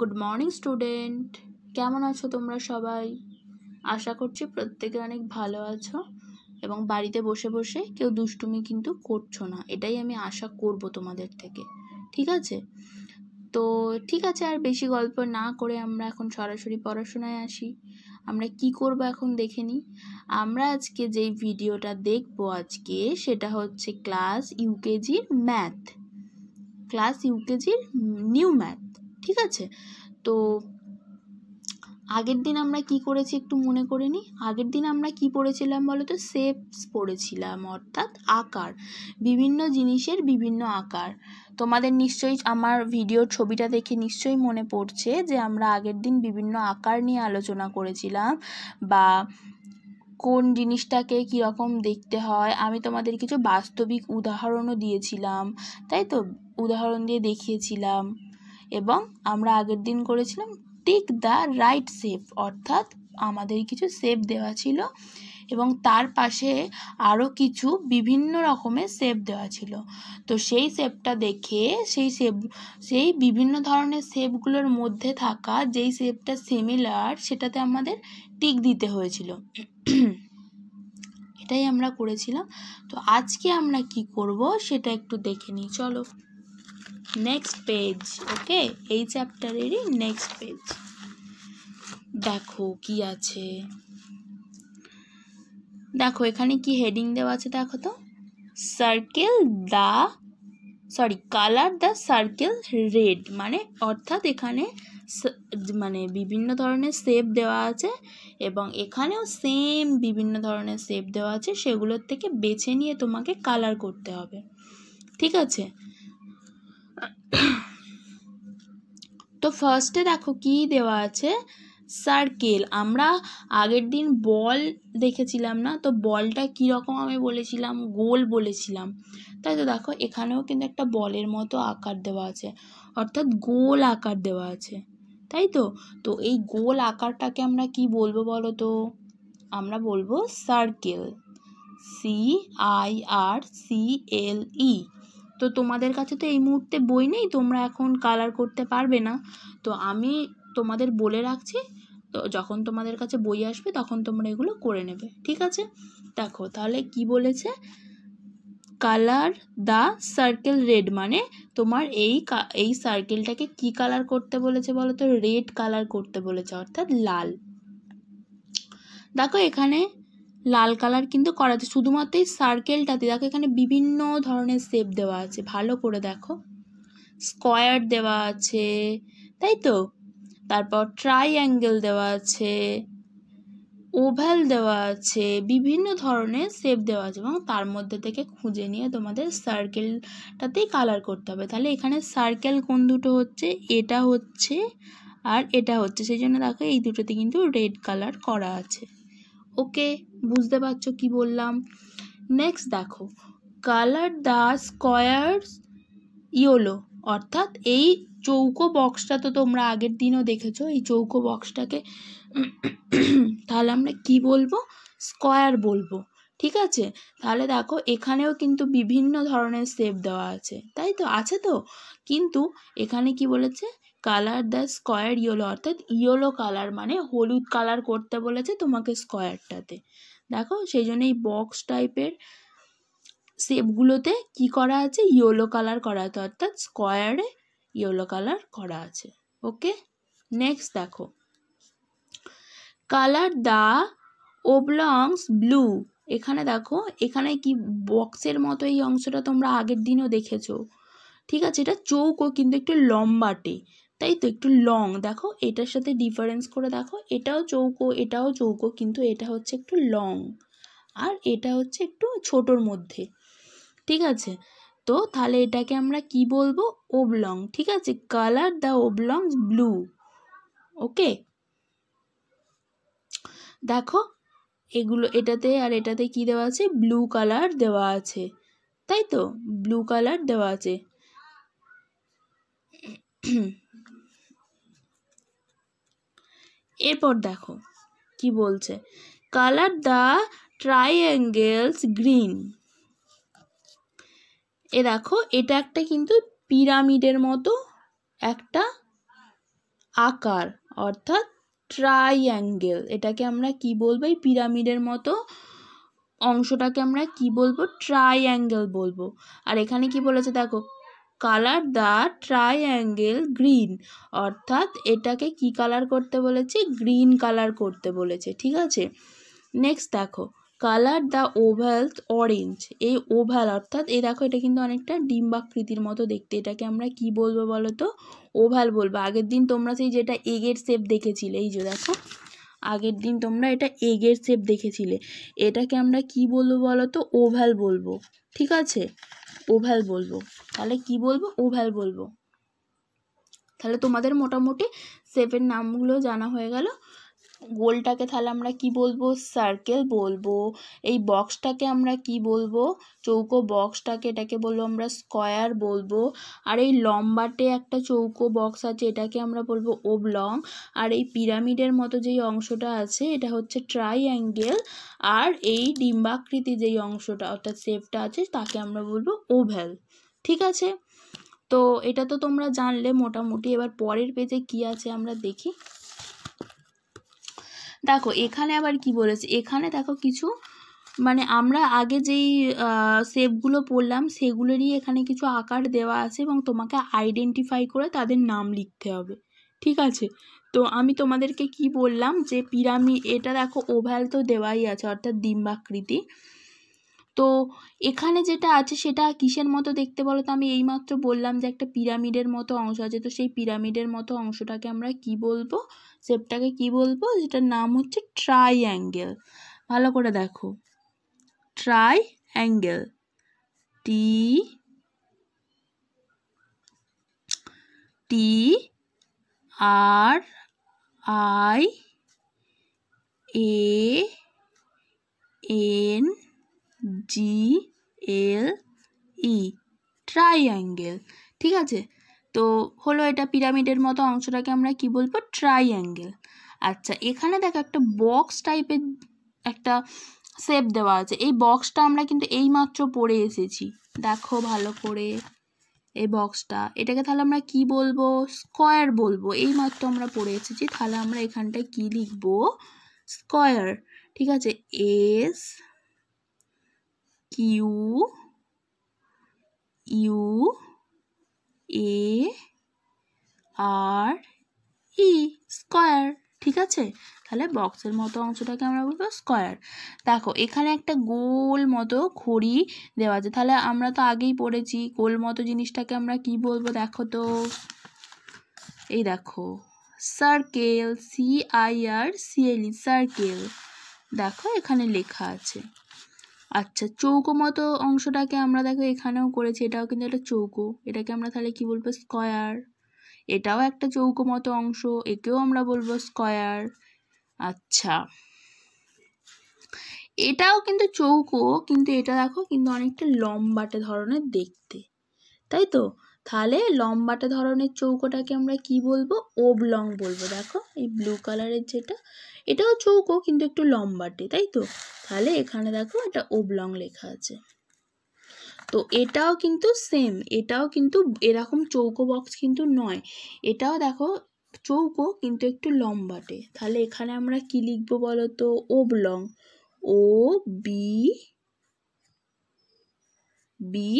good morning student কেমন আছো তোমরা সবাই আশা করছি প্রত্যেকে অনেক ভালো আছো এবং বাড়িতে বসে বসে কেউ দুষ্টুমি কিন্তু করছো না এটাই আমি আশা করব তোমাদের থেকে ঠিক আছে তো ঠিক আছে আর বেশি গল্প না করে আমরা এখন সরাসরি পড়াশোনায় আসি আমরা কি করব এখন দেখে নিই আমরা আজকে যেই ভিডিওটা দেখব আজকে সেটা হচ্ছে ক্লাস ইউকেজির ম্যাথ ক্লাস ইউকেজির নিউ ম্যাথ ঠিক আছে তো আগের দিন আমরা কি করেছি একটু মনে করে নিই আগের দিন আমরা কি পড়েছিলাম বলো তো শেপস পড়েছিলাম অর্থাৎ আকার বিভিন্ন জিনিসের বিভিন্ন আকার তোমাদের নিশ্চয়ই আমার ভিডিওর ছবিটা দেখে নিশ্চয়ই মনে পড়ছে যে আমরা আগের দিন বিভিন্ন আকার নিয়ে আলোচনা করেছিলাম বা কোন জিনিসটাকে কীরকম দেখতে হয় আমি তোমাদের কিছু বাস্তবিক উদাহরণও দিয়েছিলাম তাই তো উদাহরণ দিয়ে দেখিয়েছিলাম এবং আমরা আগের দিন করেছিলাম টিক দ্য রাইট শেপ অর্থাৎ আমাদের কিছু শেপ দেওয়া ছিল এবং তার পাশে আরও কিছু বিভিন্ন রকমের শেপ দেওয়া ছিল তো সেই শেপটা দেখে সেই সেপ সেই বিভিন্ন ধরনের শেপগুলোর মধ্যে থাকা যেই শেপটা সিমিলার সেটাতে আমাদের টিক দিতে হয়েছিল এটাই আমরা করেছিলাম তো আজকে আমরা কি করব সেটা একটু দেখে নিই চলো নেক্সট পেজ ওকে এই চ্যাপ্টারেরই নেক্সট পেজ দেখো কি আছে দেখো এখানে কি হেডিং দেওয়া আছে দেখো তো circle the sorry colour the circle red মানে অর্থাৎ এখানে মানে বিভিন্ন ধরনের শেপ দেওয়া আছে এবং এখানেও সেম বিভিন্ন ধরনের শেপ দেওয়া আছে সেগুলোর থেকে বেছে নিয়ে তোমাকে কালার করতে হবে ঠিক আছে তো ফার্স্টে দেখো কি দেওয়া আছে সার্কেল আমরা আগের দিন বল দেখেছিলাম না তো বলটা কীরকম আমি বলেছিলাম গোল বলেছিলাম তাই তো দেখো এখানেও কিন্তু একটা বলের মতো আকার দেওয়া আছে অর্থাৎ গোল আকার দেওয়া আছে তাই তো তো এই গোল আকারটাকে আমরা কি বলবো বলো তো আমরা বলবো circle C I R C L E তো তোমাদের কাছে তো এই মুহূর্তে বই নেই তোমরা এখন কালার করতে পারবে না তো আমি তোমাদের বলে রাখছি তো যখন তোমাদের কাছে বই আসবে তখন তোমরা এগুলো করে নেবে ঠিক আছে দেখো তাহলে কি বলেছে কালার দ্য সার্কেল রেড মানে তোমার এই এই সার্কেলটাকে কি কালার করতে বলেছে বলো তো রেড কালার করতে বলেছে অর্থাৎ লাল দেখো এখানে লাল কালার কিন্তু করা আছে শুধুমাত্র এই সার্কেলটাতে দেখো এখানে বিভিন্ন ধরনের শেপ দেওয়া আছে ভালো করে দেখো স্কোয়ার দেওয়া আছে তাই তো তারপর ট্রাই অ্যাঙ্গেল দেওয়া আছে ওভাল দেওয়া আছে বিভিন্ন ধরনের শেপ দেওয়া আছে এবং তার মধ্যে থেকে খুঁজে নিয়ে তোমাদের সার্কেলটাতেই কালার করতে হবে তাহলে এখানে সার্কেল কোন দুটো হচ্ছে এটা হচ্ছে আর এটা হচ্ছে সেই জন্য দেখো এই দুটোতে কিন্তু রেড কালার করা আছে ওকে বুঝতে পারছো কি বললাম নেক্সট দেখো কালার দ্য স্কোয়ারস ইয়োলো অর্থাৎ এই চৌকো বক্সটা তো তোমরা আগের দিনও দেখেছো এই চৌকো বক্সটাকে তাহলে আমরা কি বলবো স্কোয়ার বলবো ঠিক আছে তাহলে দেখো এখানেও কিন্তু বিভিন্ন ধরনের শেপ দেওয়া আছে তাই তো আছে তো কিন্তু এখানে কি বলেছে কালার দ্য স্কোয়ার ইয়েলো অর্থাৎ ইয়েলো কালার মানে হলুদ কালার করতে বলেছে তোমাকে স্কোয়ারটাতে দেখো সেই জন্য এই বক্স টাইপের শেপগুলোতে কি করা আছে ইয়েলো কালার করা আছে অর্থাৎ স্কোয়ারে ইয়েলো কালার করা আছে ওকে নেক্সট দেখো কালার দা ওবলংস ব্লু এখানে দেখো এখানে কি বক্সের মতো এই অংশটা তোমরা আগের দিনও দেখেছো ঠিক আছে এটা চৌকো কিন্তু একটু লম্বাটে তাই তো একটু লং দেখো এটার সাথে ডিফারেন্স করে দেখো এটাও চৌকো এটাও চৌকো কিন্তু এটা হচ্ছে একটু লং আর এটা হচ্ছে একটু ছোটোর মধ্যে ঠিক আছে তো তাহলে এটাকে আমরা কি বলবো ওবলং ঠিক আছে colour the oblong blue okay দেখো এগুলো এটাতে আর এটাতে কি দেওয়া আছে ব্লু কালার দেওয়া আছে তাই তো ব্লু কালার দেওয়া আছে এরপর দেখো কি বলছে কালার দ্য ট্রাইঙ্গেলস গ্রিন এ দেখো এটা একটা কিন্তু পিরামিডের মতো একটা আকার অর্থাৎ ট্রাইঙ্গেল এটাকে আমরা কি বলবো এই পিরামিডের মতো অংশটাকে আমরা কি বলবো ট্রাইঙ্গেল বলবো আর এখানে কি বলেছে দেখো কালার দ্য ট্রাইঅ্যাঙ্গেল গ্রিন অর্থাৎ এটাকে কি কালার করতে বলেছে গ্রিন কালার করতে বলেছে ঠিক আছে নেক্সট দেখো কালার দ্য ওভাল অরেঞ্জ এই ওভাল অর্থাৎ এ দেখো এটা কিন্তু অনেকটা ডিম্বাকৃতির মতো দেখতে এটাকে আমরা কি বলবো বলো তো ওভাল বলবো আগের দিন তোমরা সেই যেটা এগের শেপ দেখেছিলে এই যে দেখো আগের দিন তোমরা এটা এগের শেপ দেখেছিলে এটাকে আমরা কি বলবো বলো তো ওভাল বলবো ঠিক আছে ওভাল বলবো তাহলে কি বলবো ওভাল বলবো তাহলে তোমাদের মোটামুটি সেভেন নামগুলো জানা হয়ে গেল গোলটাকে তাহলে আমরা কি বলবো সার্কেল বলবো এই বক্সটাকে আমরা কি বলবো চৌকো বক্সটাকে এটাকে বলবো আমরা স্কয়ার বলবো আর এই লম্বাটে একটা চৌকো বক্স আছে এটাকে আমরা বলবো ওবলং আর এই পিরামিডের মতো যেই অংশটা আছে এটা হচ্ছে ট্রাই অ্যাঙ্গেল আর এই ডিম্বাকৃতি যেই অংশটা অর্থাৎ সেপটা আছে তাকে আমরা বলবো ওভেল ঠিক আছে তো এটা তো তোমরা জানলে মোটামুটি এবার পরের পেজে কি আছে আমরা দেখি দেখো এখানে আবার কি বলেছে এখানে দেখো কিছু মানে আমরা আগে যেই শেপগুলো পড়লাম সেগুলোরই এখানে কিছু আকার দেওয়া আছে এবং তোমাকে আইডেন্টিফাই করে তাদের নাম লিখতে হবে ঠিক আছে তো আমি তোমাদেরকে কি বললাম যে পিরামিড এটা দেখো ওভাল তো দেওয়াই আছে অর্থাৎ ডিম্বাকৃতি তো এখানে যেটা আছে সেটা কিসের মতো দেখতে বলো তো আমি এইমাত্র বললাম যে একটা পিরামিডের মতো অংশ আছে তো সেই পিরামিডের মতো অংশটাকে আমরা কি বলবো শেপটাকে কি বলবো যেটার নাম হচ্ছে ট্রাই অ্যাঙ্গেল ভালো করে দেখো triangle T T R I A N G L E triangle ঠিক আছে তো হলো এটা পিরামিডের মতো অংশটাকে আমরা কি বলবো ট্রাইঅ্যাঙ্গেল আচ্ছা এখানে দেখো একটা বক্স টাইপের একটা শেপ দেওয়া আছে এই বক্সটা আমরা কিন্তু এইমাত্র পড়ে এসেছি দেখো ভালো করে এই বক্সটা এটাকে তাহলে আমরা কি বলবো স্কয়ার বলবো এইমাত্র আমরা পড়ে এসেছি তাহলে আমরা এখানটায় কি লিখবো স্কয়ার ঠিক আছে S Q U A R E square ঠিক আছে তাহলে বক্সের মতো অংশটাকে আমরা বলবো স্কোয়ার দেখো এখানে একটা গোল মতো খড়ি দেওয়া আছে তাহলে আমরা তো আগেই পড়েছি গোল মতো জিনিসটাকে আমরা কি বলবো দেখো তো এই দেখো circle C I R C L E circle দেখো এখানে লেখা আছে আচ্ছা চৌকো মতো অংশটাকে আমরা দেখো এখানেও করেছি এটাও কিন্তু একটা চৌকো এটাকে আমরা তাহলে কি বলবো স্কয়ার এটাও একটা চৌকো মতো অংশ একেও আমরা বলবো স্কয়ার আচ্ছা এটাও কিন্তু চৌকো কিন্তু এটা দেখো কিন্তু অনেকটা লম্বাটে ধরনের দেখতে তাই তো তাহলে লম্বাটা ধরনের চৌকোটাকে আমরা কি বলবো ওবলং বলবো দেখো এই ব্লু কালারের যেটা এটাও চৌকো কিন্তু একটু লম্বাটে তাই তো তাহলে এখানে দেখো এটা ওবলং লেখা আছে তো এটাও কিন্তু সেম এটাও কিন্তু এরকম চৌকো বক্স কিন্তু নয় এটাও দেখো চৌকো কিন্তু একটু লম্বাটে তাহলে এখানে আমরা কি লিখবো বলো তো oblong O B B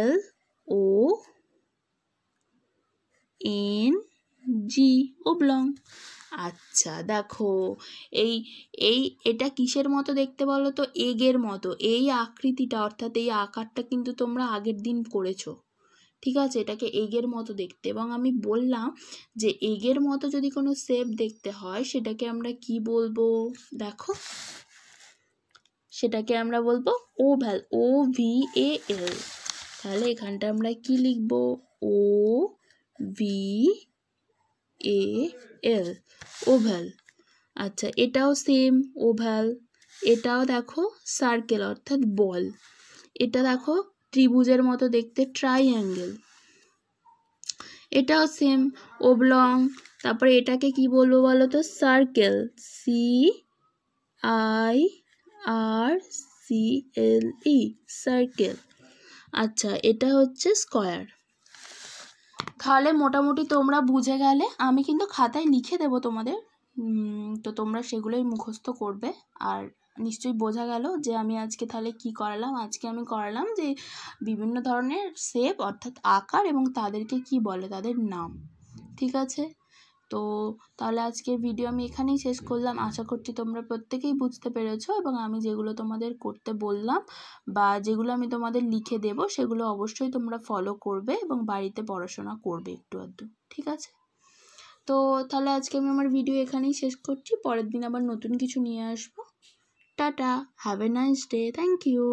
L O N G oblong আচ্ছা দেখো এই এই এটা কিসের মতো দেখতে বলো তো এগের মতো এই আকৃতিটা অর্থাৎ এই আকারটা কিন্তু তোমরা আগের দিন করেছো ঠিক আছে এটাকে এগের মতো দেখতে এবং আমি বললাম যে এগের মতো যদি কোনো সেপ দেখতে হয় সেটাকে আমরা কি বলবো দেখো সেটাকে আমরা বলবো ওভ্যাল ও ভি এ এল তাহলে এখানটা আমরা কি লিখব ও ভি এ এল ওভাল আচ্ছা এটাও সেম ওভাল এটাও দেখো সার্কেল অর্থাৎ বল এটা দেখো ত্রিভুজের মতো দেখতে ট্রাইঅ্যাঙ্গেল এটাও সেম ওবলং তারপরে এটাকে কি বলবো বলো তো circle C I R C L E circle আচ্ছা এটা হচ্ছে স্কোয়ার তাহলে মোটামুটি তোমরা বুঝে গেলে আমি কিন্তু খাতায় লিখে দেব তোমাদের তো তোমরা সেগুলোই মুখস্থ করবে আর নিশ্চয়ই বোঝা গেল যে আমি আজকে তাহলে কি করালাম আজকে আমি করালাম যে বিভিন্ন ধরনের শেপ অর্থাৎ আকার এবং তাদেরকে কি বলে তাদের নাম ঠিক আছে তো তাহলে আজকের ভিডিও আমি এখানেই শেষ করলাম আশা করছি তোমরা প্রত্যেকেই বুঝতে পেরেছো এবং আমি যেগুলো তোমাদের করতে বললাম বা যেগুলো আমি তোমাদের লিখে দেব সেগুলো অবশ্যই তোমরা ফলো করবে এবং বাড়িতে পড়াশোনা করবে একটু আধটু ঠিক আছে তো তাহলে আজকে আমি আমার ভিডিও এখানেই শেষ করছি পরের দিন আবার নতুন কিছু নিয়ে আসবো টাটা have a nice day thank you